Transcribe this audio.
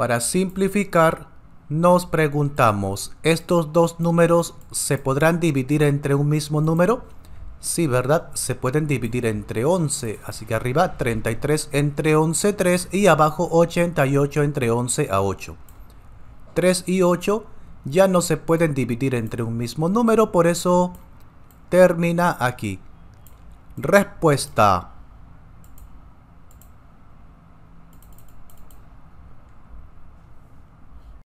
Para simplificar, nos preguntamos, ¿estos dos números se podrán dividir entre un mismo número? Sí, ¿verdad? Se pueden dividir entre 11, así que arriba 33 entre 11, 3 y abajo 88 entre 11 a 8. 3 y 8 ya no se pueden dividir entre un mismo número, por eso termina aquí. Respuesta